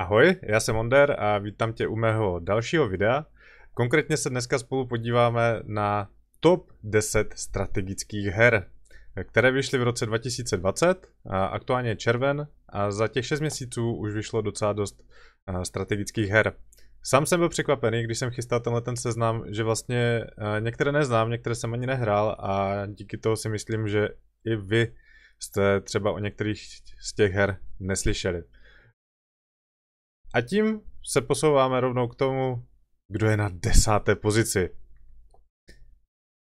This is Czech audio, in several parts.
Ahoj, já jsem Onder a vítám tě u mého dalšího videa. Konkrétně se dneska spolu podíváme na top 10 strategických her, které vyšly v roce 2020, a aktuálně je červen a za těch 6 měsíců už vyšlo docela dost eh, strategických her. Sám jsem byl překvapený, když jsem chystal tenhle ten seznam, že vlastně eh, některé neznám, některé jsem ani nehrál a díky toho si myslím, že i vy jste třeba o některých z těch her neslyšeli. A tím se posouváme rovnou k tomu, kdo je na desáté pozici.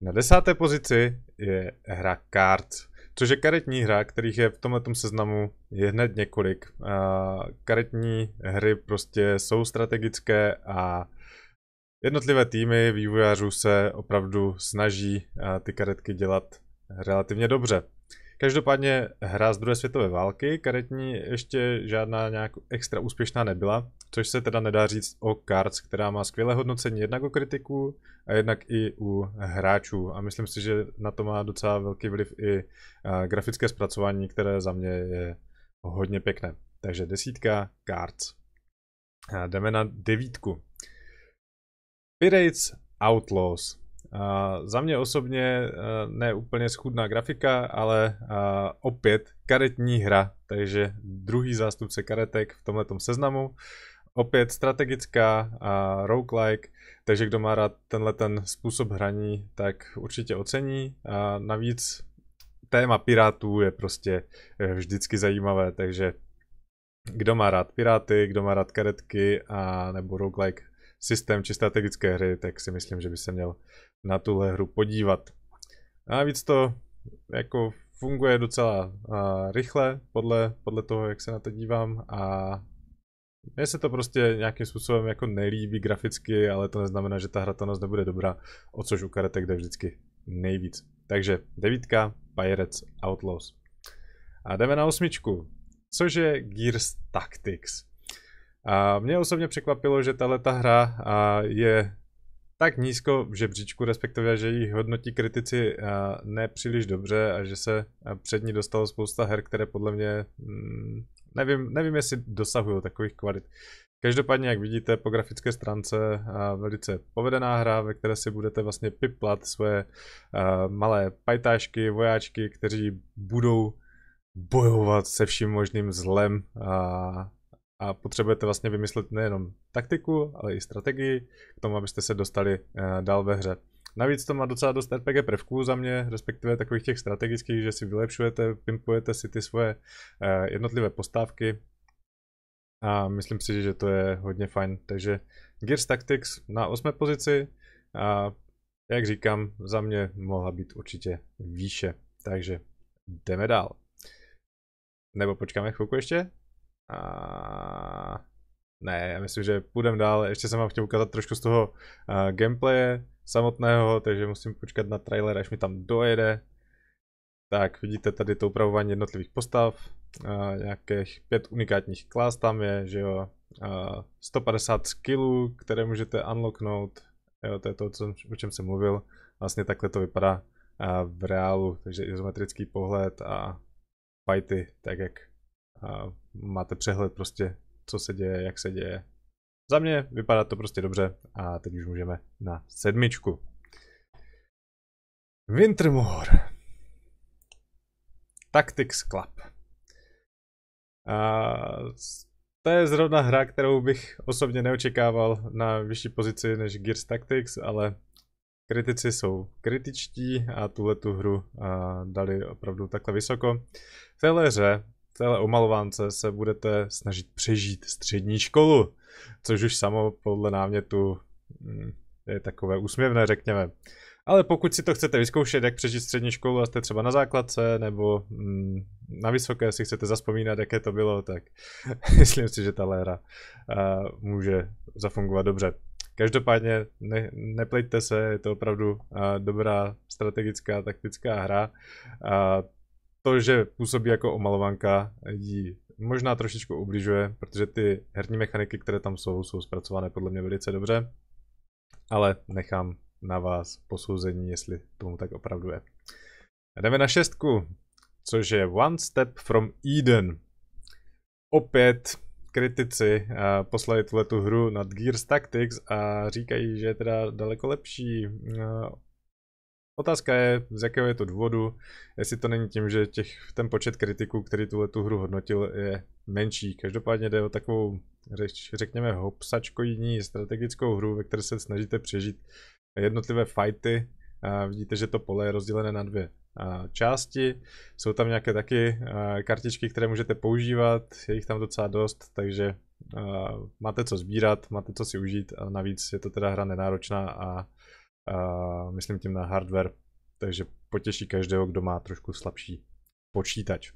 Na desáté pozici je hra Kart, což je karetní hra, kterých je v tomto seznamu je hned několik. Karetní hry prostě jsou strategické a jednotlivé týmy vývojářů se opravdu snaží ty karetky dělat relativně dobře. Každopádně hra z druhé světové války, karetní ještě žádná nějak extra úspěšná nebyla, což se teda nedá říct o Cards, která má skvělé hodnocení jednak u kritiků a jednak i u hráčů. A myslím si, že na to má docela velký vliv i grafické zpracování, které za mě je hodně pěkné. Takže desítka Cards. A jdeme na devítku. Pirates Outlaws. Uh, za mě osobně uh, ne úplně schudná grafika, ale uh, opět karetní hra, takže druhý zástupce karetek v tomto seznamu. Opět strategická, uh, roguelike, takže kdo má rád tenhle ten způsob hraní, tak určitě ocení. Uh, navíc téma pirátů je prostě e, vždycky zajímavé, takže kdo má rád piráty, kdo má rád karetky a nebo roguelike systém či strategické hry, tak si myslím, že by se měl na tuhle hru podívat. A víc to jako funguje docela uh, rychle podle, podle toho, jak se na to dívám a mně se to prostě nějakým způsobem jako nelíbí graficky, ale to neznamená, že ta hratelnost nebude dobrá, o což u karetek jde vždycky nejvíc. Takže devítka, Pirates, Outlaws. A jdeme na osmičku, což je Gears Tactics. A mě osobně překvapilo, že tahle ta hra je tak nízko v žebříčku, respektive, že ji hodnotí kritici nepříliš dobře a že se před ní dostalo spousta her, které podle mě, mm, nevím, nevím jestli dosahují takových kvalit. Každopádně, jak vidíte, po grafické stránce velice povedená hra, ve které si budete vlastně piplat svoje malé pajtášky, vojáčky, kteří budou bojovat se vším možným zlem a a potřebujete vlastně vymyslet nejenom taktiku, ale i strategii k tomu, abyste se dostali eh, dál ve hře. Navíc to má docela dost RPG prvků za mě, respektive takových těch strategických, že si vylepšujete, pimpujete si ty svoje eh, jednotlivé postávky a myslím si, že to je hodně fajn. Takže Gears Tactics na osmé pozici a jak říkám, za mě mohla být určitě výše. Takže jdeme dál. Nebo počkáme chvilku ještě? A... Ne, já myslím, že půjdeme dál. Ještě jsem vám chtěl ukázat trošku z toho uh, gameplaye samotného, takže musím počkat na trailer, až mi tam dojede. Tak vidíte tady to upravování jednotlivých postav, uh, nějakých pět unikátních klas tam je, že jo, uh, 150 skillů, které můžete unlocknout, jo, to je to, co, o čem jsem mluvil, vlastně takhle to vypadá uh, v reálu, takže izometrický pohled a fighty, tak jak a máte přehled prostě, co se děje, jak se děje. Za mě vypadá to prostě dobře a teď už můžeme na sedmičku. Wintermore. Tactics Club. A to je zrovna hra, kterou bych osobně neočekával na vyšší pozici než Gears Tactics, ale kritici jsou kritičtí a tuhle tu hru dali opravdu takhle vysoko. V téhle hře téhle omalovánce se budete snažit přežít střední školu, což už samo podle námětu mm, je takové úsměvné, řekněme. Ale pokud si to chcete vyzkoušet, jak přežít střední školu a jste třeba na základce nebo mm, na vysoké, si chcete zaspomínat, jaké to bylo, tak myslím si, že ta léra uh, může zafungovat dobře. Každopádně ne, neplejte se, je to opravdu uh, dobrá strategická taktická hra. Uh, to, že působí jako omalovanka, jí možná trošičku ubližuje, protože ty herní mechaniky, které tam jsou, jsou zpracované podle mě velice dobře, ale nechám na vás posouzení, jestli tomu tak opravdu je. Jdeme na šestku, což je One Step from Eden. Opět kritici eh, poslali tuhle tu hru nad Gears Tactics a říkají, že je teda daleko lepší. Eh, Otázka je, z jakého je to důvodu, jestli to není tím, že těch, ten počet kritiků, který tuhle tu hru hodnotil, je menší. Každopádně jde o takovou, řeč, řekněme, hopsačkojní strategickou hru, ve které se snažíte přežít jednotlivé fighty. A vidíte, že to pole je rozdělené na dvě části. Jsou tam nějaké taky kartičky, které můžete používat, je jich tam docela dost, takže máte co sbírat, máte co si užít a navíc je to teda hra nenáročná a myslím tím na hardware, takže potěší každého, kdo má trošku slabší počítač.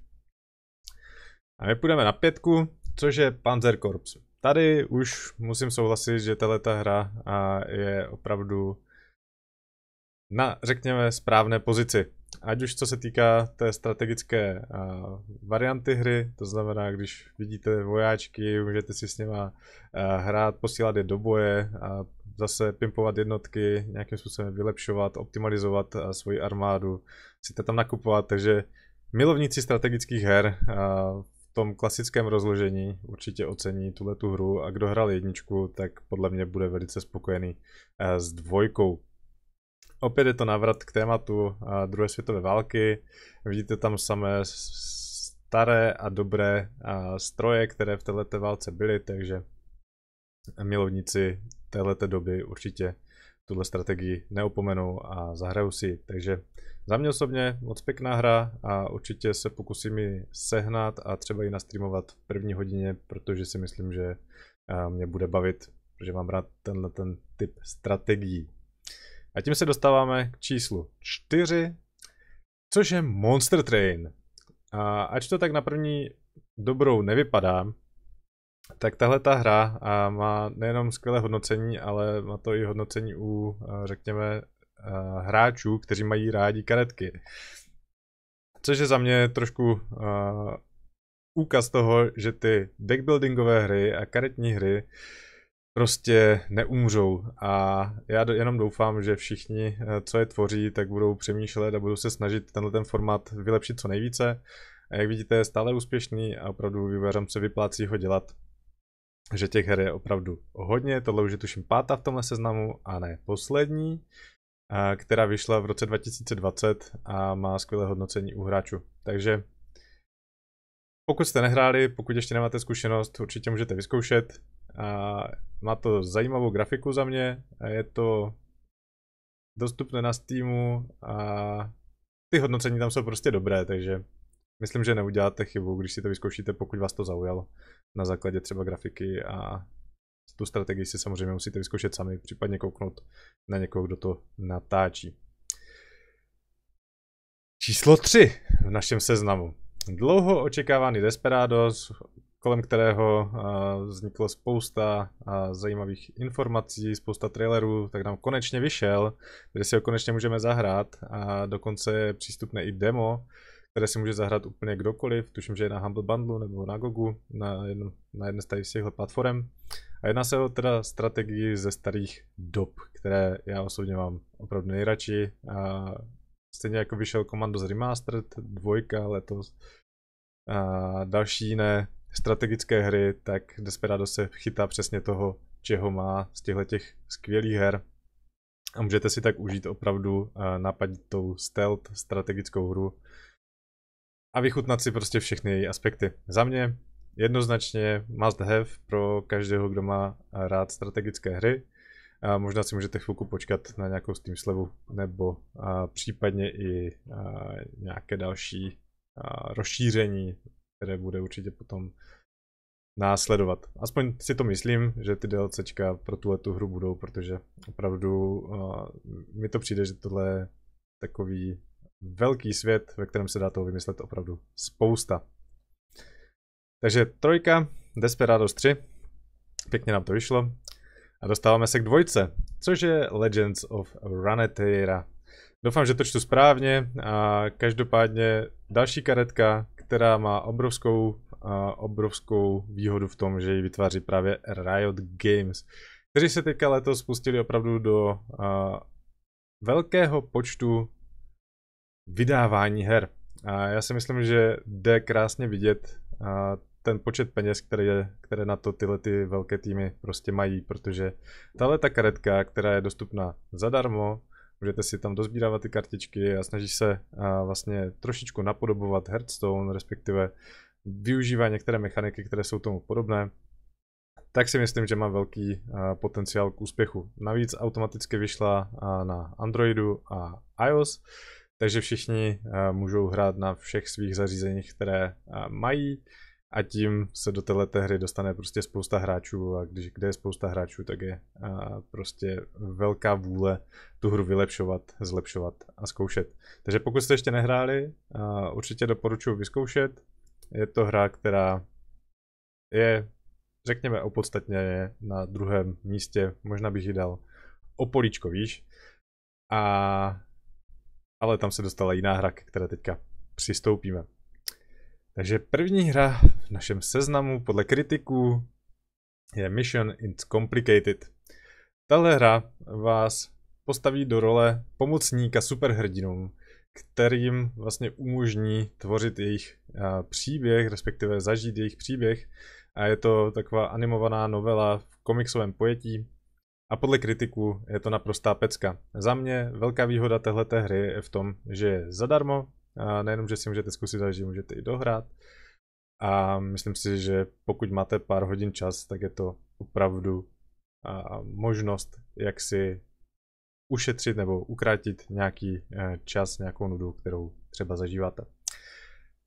A my půjdeme na pětku, což je Panzer Corps. Tady už musím souhlasit, že ta hra je opravdu na, řekněme, správné pozici. Ať už co se týká té strategické varianty hry, to znamená, když vidíte vojáčky, můžete si s něma hrát, posílat je do boje a zase pimpovat jednotky, nějakým způsobem vylepšovat, optimalizovat eh, svoji armádu, chcete tam nakupovat, takže milovníci strategických her eh, v tom klasickém rozložení určitě ocení tuhle tu hru a kdo hrál jedničku, tak podle mě bude velice spokojený eh, s dvojkou. Opět je to návrat k tématu druhé světové války. Vidíte tam samé staré a dobré stroje, které v této válce byly, takže milovníci téhleté doby určitě tuhle strategii neopomenu a zahraju si Takže za mě osobně moc pěkná hra a určitě se pokusím ji sehnat a třeba ji nastreamovat v první hodině, protože si myslím, že eh, mě bude bavit, protože mám rád tenhle ten typ strategií. A tím se dostáváme k číslu 4, což je Monster Train. A ač to tak na první dobrou nevypadá, tak tahle ta hra má nejenom skvělé hodnocení, ale má to i hodnocení u, eh, řekněme, eh, hráčů, kteří mají rádi karetky. Což je za mě trošku eh, úkaz toho, že ty deckbuildingové hry a karetní hry prostě neumřou a já jenom doufám, že všichni, co je tvoří, tak budou přemýšlet a budou se snažit tenhle ten format vylepšit co nejvíce. A jak vidíte, je stále úspěšný a opravdu vyvařám se vyplácí ho dělat že těch her je opravdu hodně, tohle už je tuším pátá v tomhle seznamu a ne poslední, která vyšla v roce 2020 a má skvělé hodnocení u hráčů. Takže pokud jste nehráli, pokud ještě nemáte zkušenost, určitě můžete vyzkoušet. A má to zajímavou grafiku za mě, a je to dostupné na Steamu a ty hodnocení tam jsou prostě dobré, takže Myslím, že neuděláte chybu, když si to vyzkoušíte, pokud vás to zaujalo. Na základě třeba grafiky a tu strategii si samozřejmě musíte vyzkoušet sami, případně kouknout na někoho, kdo to natáčí. Číslo 3 v našem seznamu. Dlouho očekávaný Desperados, kolem kterého eh, vzniklo spousta eh, zajímavých informací, spousta trailerů, tak nám konečně vyšel, kde si ho konečně můžeme zahrát a dokonce je přístupné i demo, které si může zahrát úplně kdokoliv. Tuším, že je na Humble Bundle nebo na Gogu, na, jedno, na jedné z těch platform. A jedná se o teda strategii ze starých dob, které já osobně mám opravdu nejradši. A stejně jako vyšel Commandos Remastered, dvojka letos, a další jiné strategické hry, tak Desperado se chytá přesně toho, čeho má z těchto těch skvělých her. A můžete si tak užít opravdu napaditou stealth strategickou hru, a vychutnat si prostě všechny její aspekty. Za mě jednoznačně must have pro každého, kdo má rád strategické hry. A možná si můžete chvilku počkat na nějakou Steam slevu nebo a případně i a nějaké další a rozšíření, které bude určitě potom následovat. Aspoň si to myslím, že ty DLCčka pro tuhle tu hru budou, protože opravdu mi to přijde, že tohle je takový velký svět, ve kterém se dá toho vymyslet opravdu spousta. Takže trojka, Desperados 3, pěkně nám to vyšlo. A dostáváme se k dvojce, což je Legends of Runeterra. Doufám, že to čtu správně a každopádně další karetka, která má obrovskou, uh, obrovskou výhodu v tom, že ji vytváří právě Riot Games, kteří se teďka letos spustili opravdu do uh, velkého počtu vydávání her. A já si myslím, že jde krásně vidět ten počet peněz, které, které na to tyhle ty velké týmy prostě mají, protože tahle ta karetka, která je dostupná zadarmo, můžete si tam dozbírávat ty kartičky a snaží se vlastně trošičku napodobovat Hearthstone, respektive využívá některé mechaniky, které jsou tomu podobné, tak si myslím, že má velký potenciál k úspěchu. Navíc automaticky vyšla na Androidu a iOS, takže všichni eh, můžou hrát na všech svých zařízeních, které eh, mají a tím se do této hry dostane prostě spousta hráčů a když kde je spousta hráčů, tak je eh, prostě velká vůle tu hru vylepšovat, zlepšovat a zkoušet. Takže pokud jste ještě nehráli, určitě doporučuji vyzkoušet. Je to hra, která je, řekněme, opodstatně na druhém místě, možná bych ji dal o políčko výš. A ale tam se dostala jiná hra, ke které teďka přistoupíme. Takže první hra v našem seznamu podle kritiků je Mission It's Complicated. Tahle hra vás postaví do role pomocníka superhrdinům, kterým vlastně umožní tvořit jejich příběh, respektive zažít jejich příběh. A je to taková animovaná novela v komiksovém pojetí, a podle kritiků je to naprostá pecka. Za mě velká výhoda téhleté hry je v tom, že je zadarmo, a nejenom, že si můžete zkusit, ale že můžete i dohrát. A myslím si, že pokud máte pár hodin čas, tak je to opravdu možnost, jak si ušetřit nebo ukrátit nějaký e, čas, nějakou nudu, kterou třeba zažíváte.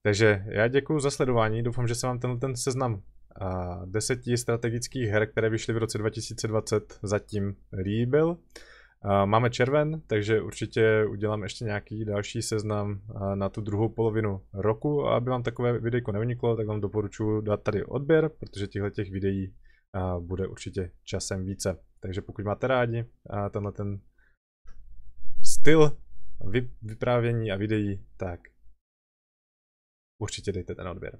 Takže já děkuji za sledování, doufám, že se vám tenhle ten seznam deseti strategických her, které vyšly v roce 2020, zatím líbil. Máme červen, takže určitě udělám ještě nějaký další seznam na tu druhou polovinu roku. A aby vám takové videjko neuniklo, tak vám doporučuji dát tady odběr, protože těchto těch videí bude určitě časem více. Takže pokud máte rádi tenhle ten styl vyprávění a videí, tak určitě dejte ten odběr.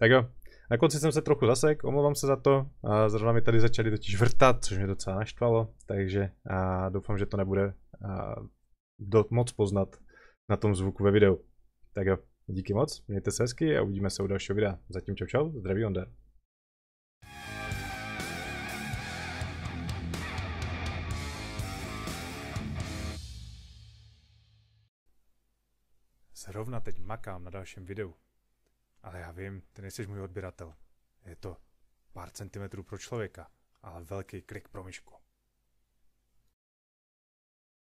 Tak jo, na konci jsem se trochu zasek, omlouvám se za to, a zrovna mi tady začali totiž vrtat, což mě docela naštvalo, takže a doufám, že to nebude a do, moc poznat na tom zvuku ve videu. Tak jo, díky moc, mějte se hezky a uvidíme se u dalšího videa. Zatím čau čau, zdraví Onda. Zrovna teď makám na dalším videu. Ale já vím, ty nejsi můj odběratel. Je to pár centimetrů pro člověka, ale velký krik pro myšku.